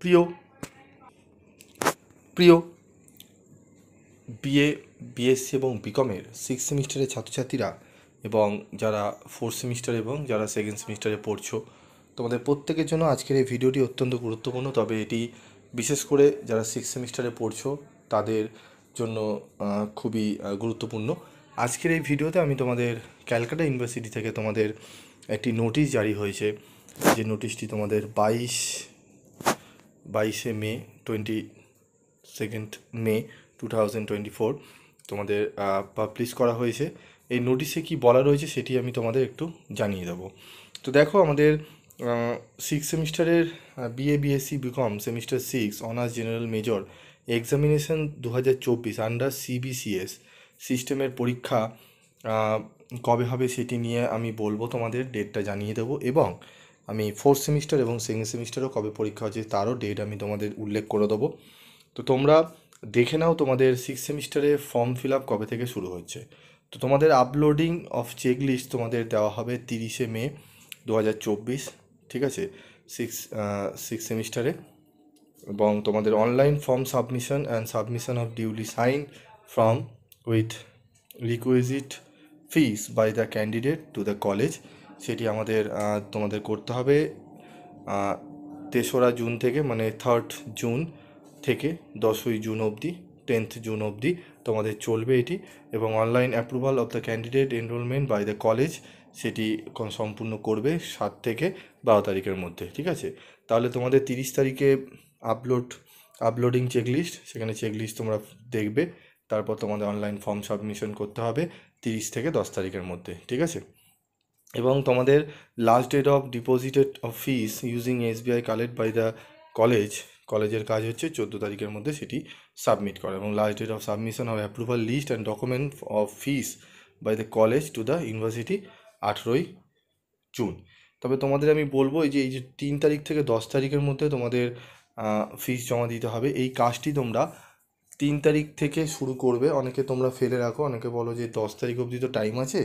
প্রিয় প্রিয় BA BSc এবং বিকমের সিক্স সেমিস্টারের ছাত্রছাত্রীরা এবং যারা ফোর্থ সেমিস্টার এবং যারা সেকেন্ড সেমিস্টারে পড়ছো তোমাদের প্রত্যেকের জন্য আজকের এই ভিডিওটি অত্যন্ত গুরুত্বপূর্ণ তবে এটি বিশেষ করে যারা সিক্স সেমিস্টারে পড়ছো তাদের জন্য খুবই গুরুত্বপূর্ণ আজকের এই ভিডিওতে আমি তোমাদের ক্যালকাটা ইউনিভার্সিটি থেকে তোমাদের একটি নোটিশ জারি হয়েছে যে নোটিশটি তোমাদের বাইশ বাইশে মে twenty second May two thousand twenty four তোমাদের পাবলিশ করা হয়েছে এই নোটিশে কি বলা রয়েছে সেটি আমি তোমাদের একটু জানিয়ে দেব তো দেখো আমাদের সিক্স সেমিস্টারের BA BSc BCom semester six honours general major examination দু হাজার চব্বিশ আন্ডার সিবিসিএস সিস্টেমের পরীক্ষা কবে হবে সেটি নিয়ে আমি বলবো তোমাদের ডেটটা জানিয়ে দেবো এবং আমি ফোর্থ সেমিস্টার এবং সেকেন্ড সেমিস্টারও কবে পরীক্ষা হচ্ছে তারও ডেট আমি তোমাদের উল্লেখ করে দেবো তো তোমরা দেখে নাও তোমাদের সিক্স সেমিস্টারে ফর্ম ফিল আপ কবে থেকে শুরু হচ্ছে তো তোমাদের আপলোডিং অফ চেক লিস্ট তোমাদের দেওয়া হবে তিরিশে মে দু ঠিক আছে সিক্স সিক্স সেমিস্টারে এবং তোমাদের online form submission and submission of duly sign form with requisite fees by the candidate to the college সেটি আমাদের তোমাদের করতে হবে তেসরা জুন থেকে মানে থার্ড জুন থেকে দশই জুন অবধি টেন্থ জুন অবধি তোমাদের চলবে এটি এবং online approval of the candidate enrolment by the college সেটি সম্পূর্ণ করবে সাত থেকে বারো তারিখের মধ্যে ঠিক আছে তাহলে তোমাদের তিরিশ তারিখে আপলোড আপলোডিং চেকলিস্ট সেখানে চেকলিস্ট তোমরা দেখবে তারপর তোমাদের অনলাইন ফর্ম সাবমিশন করতে হবে তিরিশ থেকে দশ তারিখের মধ্যে ঠিক আছে এবং তোমাদের last date of deposited of fees using SBI collect by the college কলেজের কাজ হচ্ছে চোদ্দো তারিখের মধ্যে সেটি সাবমিট করা এবং last date of submission of approval list and document of fees by the college to the university আঠেরোই জুন তবে তোমাদের আমি বলবো এই যে এই যে তিন তারিখ থেকে দশ তারিখের মধ্যে তোমাদের ফিস জমা দিতে হবে এই কাজটি তোমরা তিন তারিখ থেকে শুরু করবে অনেকে তোমরা ফেলে রাখো অনেকে বলো যে দশ তারিখ অবধি তো টাইম আছে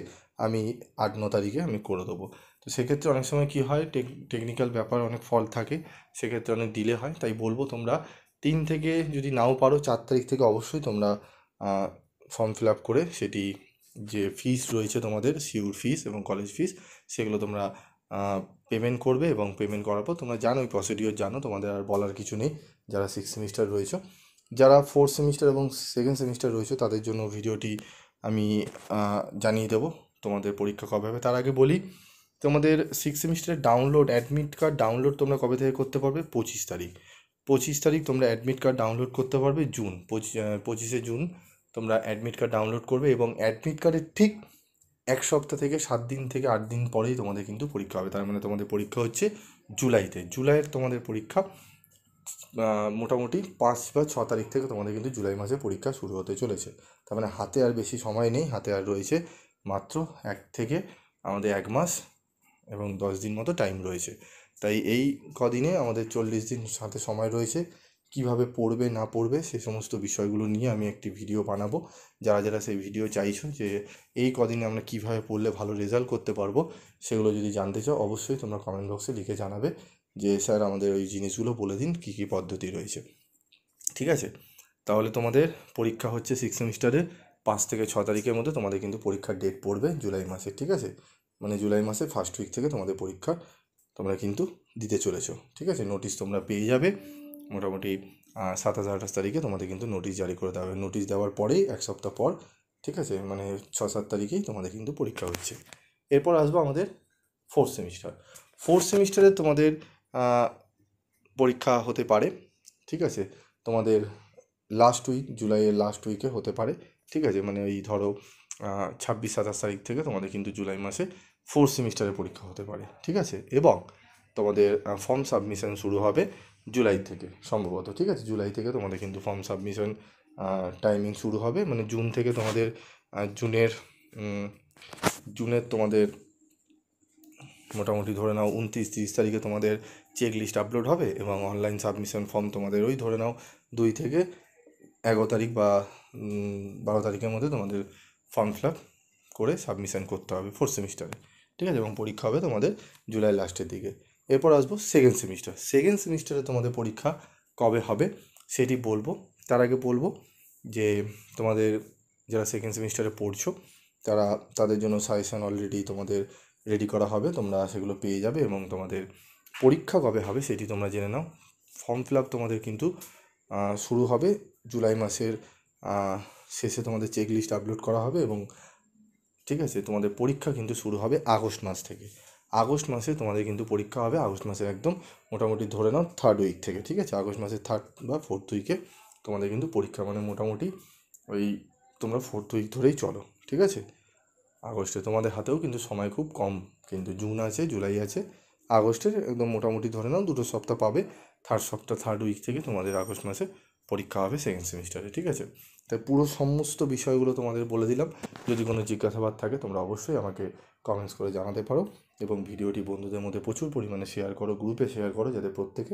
আমি আট ন তারিখে আমি করে দেবো তো সেক্ষেত্রে অনেক সময় কী হয় টেক টেকনিক্যাল ব্যাপার অনেক ফল থাকে সেক্ষেত্রে অনেক ডিলে হয় তাই বলবো তোমরা তিন থেকে যদি নাও পারো চার তারিখ থেকে অবশ্যই তোমরা ফর্ম ফিল আপ করে সেটি যে ফিস রয়েছে তোমাদের সিউর ফিস এবং কলেজ ফিস সেগুলো তোমরা পেমেন্ট করবে এবং পেমেন্ট করার পর তোমরা জানো ওই প্রসিডিওর জানো তোমাদের আর বলার কিছু নেই যারা সিক্স সেমিস্টার রয়েছে যারা ফোর্থ সেমিস্টার এবং সেকেন্ড সেমিস্টার রয়েছে তাদের জন্য ভিডিওটি আমি জানিয়ে দেবো তোমাদের পরীক্ষা কবে হবে তার আগে বলি তোমাদের সিক্স সেমিস্টারের ডাউনলোড অ্যাডমিট কার্ড ডাউনলোড তোমরা কবে থেকে করতে পারবে পঁচিশ তারিখ পঁচিশ তারিখ তোমরা অ্যাডমিট কার্ড ডাউনলোড করতে পারবে জুন পঁচিশে জুন তোমরা অ্যাডমিট কার্ড ডাউনলোড করবে এবং অ্যাডমিট কার্ডের ঠিক এক সপ্তাহ থেকে সাত দিন থেকে আট দিন পরেই তোমাদের কিন্তু পরীক্ষা হবে তার মানে তোমাদের পরীক্ষা হচ্ছে জুলাইতে জুলাইয়ের তোমাদের পরীক্ষা মোটামুটি পাঁচ বা ছ তারিখ থেকে তোমাদের কিন্তু জুলাই মাসে পরীক্ষা শুরু হতে চলেছে তার মানে হাতে আর বেশি সময় নেই হাতে আর রয়েছে মাত্র এক থেকে আমাদের এক মাস এবং দশ দিন মতো টাইম রয়েছে তাই এই কদিনে আমাদের চল্লিশ দিন সাথে সময় রয়েছে কিভাবে পড়বে না পড়বে সে সমস্ত বিষয়গুলো নিয়ে আমি একটি ভিডিও বানাবো যারা যারা সেই ভিডিও চাইছো যে এই কদিনে আমরা কিভাবে পড়লে ভালো রেজাল্ট করতে পারবো সেগুলো যদি জানতে চাও অবশ্যই তোমরা কমেন্ট বক্সে লিখে জানাবে যে স্যার আমাদের ওই জিনিসগুলো বলে দিন কী কী পদ্ধতি রয়েছে ঠিক আছে তাহলে তোমাদের পরীক্ষা হচ্ছে সিক্স সেমিস্টারের পাঁচ থেকে ছ তারিখের মধ্যে তোমাদের কিন্তু পরীক্ষার ডেট পড়বে জুলাই মাসে ঠিক আছে মানে জুলাই মাসে ফার্স্ট উইক থেকে তোমাদের পরীক্ষা তোমরা কিন্তু দিতে চলেছো ঠিক আছে নোটিশ তোমরা পেয়ে যাবে মোটামুটি সাতাশ আঠাশ তারিখে তোমাদের কিন্তু নোটিশ জারি করে দেওয়া হবে নোটিশ দেওয়ার পরেই এক সপ্তাহ পর ঠিক আছে মানে ছ সাত তারিখেই তোমাদের কিন্তু পরীক্ষা হচ্ছে এরপর আসবো আমাদের ফোর্থ সেমিস্টার ফোর্থ সেমিস্টারে তোমাদের পরীক্ষা হতে পারে ঠিক আছে তোমাদের লাস্ট উইক জুলাইয়ের লাস্ট উইকে হতে পারে ঠিক আছে মানে ওই ধরো ছাব্বিশ সাতাশ তারিখ থেকে তোমাদের কিন্তু জুলাই মাসে ফোর্থ সেমিস্টারের পরীক্ষা হতে পারে ঠিক আছে এবং তোমাদের ফর্ম সাবমিশন শুরু হবে জুলাই থেকে সম্ভবত ঠিক আছে জুলাই থেকে তোমাদের কিন্তু ফর্ম সাবমিশন টাইমিং শুরু হবে মানে জুন থেকে তোমাদের জুনের জুনের তোমাদের মোটামুটি ধরে নাও উনত্রিশ তিরিশ তারিখে তোমাদের চেক লিস্ট আপলোড হবে এবং অনলাইন সাবমিশন ফর্ম তোমাদের ওই ধরে নাও দুই থেকে এগারো তারিখ বা বারো তারিখের মধ্যে তোমাদের ফর্ম ফিল আপ করে সাবমিশন করতে হবে ফোর্থ সেমিস্টারে ঠিক আছে এবং পরীক্ষা হবে তোমাদের জুলাই লাস্টের দিকে এরপর আসবো সেকেন্ড সেমিস্টার সেকেন্ড সেমিস্টারে তোমাদের পরীক্ষা কবে হবে সেটি বলবো তার আগে বলবো যে তোমাদের যারা সেকেন্ড সেমিস্টারে পড়ছো তারা তাদের জন্য সাজেশন অলরেডি তোমাদের রেডি করা হবে তোমরা সেগুলো পেয়ে যাবে এবং তোমাদের পরীক্ষা কবে হবে সেটি তোমরা জেনে নাও ফর্ম ফিল আপ তোমাদের কিন্তু শুরু হবে জুলাই মাসের শেষে তোমাদের চেক লিস্ট আপলোড করা হবে এবং ঠিক আছে তোমাদের পরীক্ষা কিন্তু শুরু হবে আগস্ট মাস থেকে আগস্ট মাসে তোমাদের কিন্তু পরীক্ষা হবে আগস্ট মাসের একদম মোটামুটি ধরে নাও থার্ড উইক থেকে ঠিক আছে আগস্ট মাসের থার্ড বা ফোর্থ উইকে তোমাদের কিন্তু পরীক্ষা মানে মোটামুটি ওই তোমরা ফোর্থ উইক ধরেই চলো ঠিক আছে আগস্টে তোমাদের হাতেও কিন্তু সময় খুব কম কিন্তু জুন আছে জুলাই আছে আগস্টের একদম মোটামুটি ধরে নাও দুটো সপ্তাহ পাবে থার্ড সপ্তাহ থার্ড উইক থেকে তোমাদের আগস্ট মাসে পরীক্ষা হবে সেকেন্ড সেমিস্টারে ঠিক আছে তাই পুরো সমস্ত বিষয়গুলো তোমাদের বলে দিলাম যদি কোনো জিজ্ঞাসাবাদ থাকে তোমরা অবশ্যই আমাকে কমেন্টস করে জানাতে পারো এবং ভিডিওটি বন্ধুদের মধ্যে প্রচুর পরিমাণে শেয়ার করো গ্রুপে শেয়ার করো যাতে প্রত্যেকে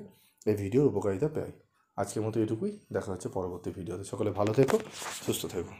এই ভিডিওর উপকারিতা পায় আজকের মতো এটুকুই দেখা হচ্ছে পরবর্তী ভিডিওতে সকলে ভালো থেকো সুস্থ থেকো